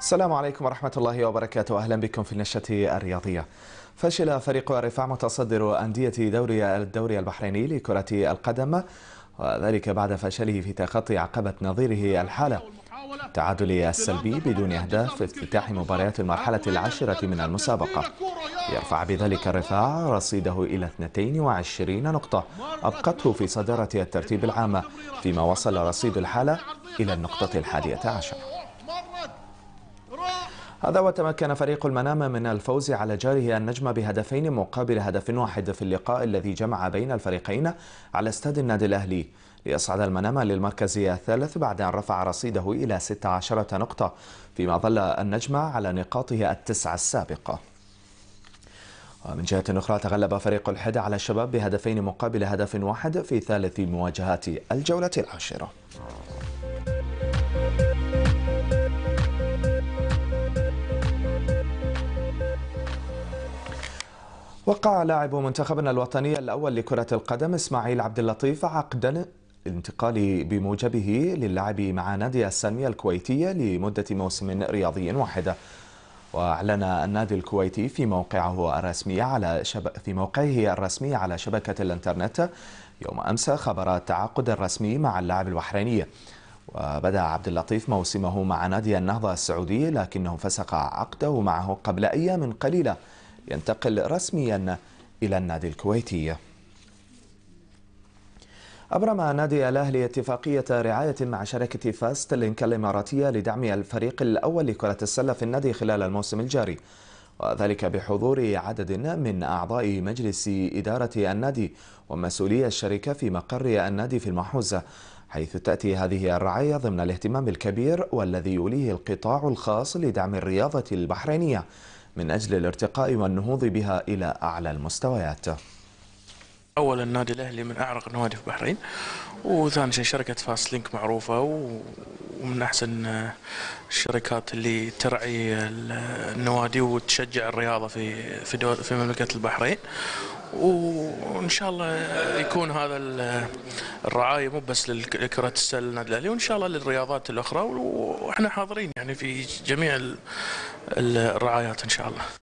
السلام عليكم ورحمة الله وبركاته أهلا بكم في النشرة الرياضية فشل فريق الرفاع متصدر أندية دوري الدوري البحريني لكرة القدم وذلك بعد فشله في تخطي عقبة نظيره الحالة التعادل السلبي بدون أهداف في افتتاح مباريات المرحلة العاشرة من المسابقة يرفع بذلك الرفاع رصيده إلى 22 نقطة أبقته في صدارة الترتيب العام فيما وصل رصيد الحالة إلى النقطة الحادية عشر هذا وتمكن فريق المنامة من الفوز على جاره النجم بهدفين مقابل هدف واحد في اللقاء الذي جمع بين الفريقين على استاد النادي الأهلي ليصعد المنامة للمركز الثالث بعد أن رفع رصيده إلى 16 نقطة فيما ظل النجم على نقاطه التسعة السابقة ومن جهة أخرى تغلب فريق الحدى على الشباب بهدفين مقابل هدف واحد في ثالث مواجهات الجولة العاشرة وقع لاعب منتخبنا الوطني الأول لكرة القدم إسماعيل عبد اللطيف عقدا الانتقال بموجبه للعب مع نادي السامية الكويتية لمدة موسم رياضي واحد وأعلن النادي الكويتي في موقعه الرسمي على شب... في موقعه الرسمي على شبكة الإنترنت يوم أمس خبر التعاقد الرسمي مع اللاعب البحريني وبدأ عبد اللطيف موسمه مع نادي النهضة السعودي لكنه فسق عقده معه قبل أيام قليلة ينتقل رسميا إلى النادي الكويتي أبرم نادي الأهلي اتفاقية رعاية مع شركة فاست لينك الإماراتية لدعم الفريق الأول لكرة السلة في النادي خلال الموسم الجاري وذلك بحضور عدد من أعضاء مجلس إدارة النادي ومسؤولي الشركة في مقر النادي في المحوزة حيث تأتي هذه الرعاية ضمن الاهتمام الكبير والذي يوليه القطاع الخاص لدعم الرياضة البحرينية من أجل الارتقاء والنهوض بها إلى أعلى المستويات أولا النادي الأهلي من أعرق النوادي في البحرين وثاني شيء شركة فاست لينك معروفة ومن أحسن الشركات اللي ترعي النوادي وتشجع الرياضة في في, دول في مملكة البحرين وان شاء الله يكون هذا الرعايه مو بس لكره السله النادي الاهلي وان شاء الله للرياضات الاخرى واحنا حاضرين يعني في جميع الرعايات إن شاء الله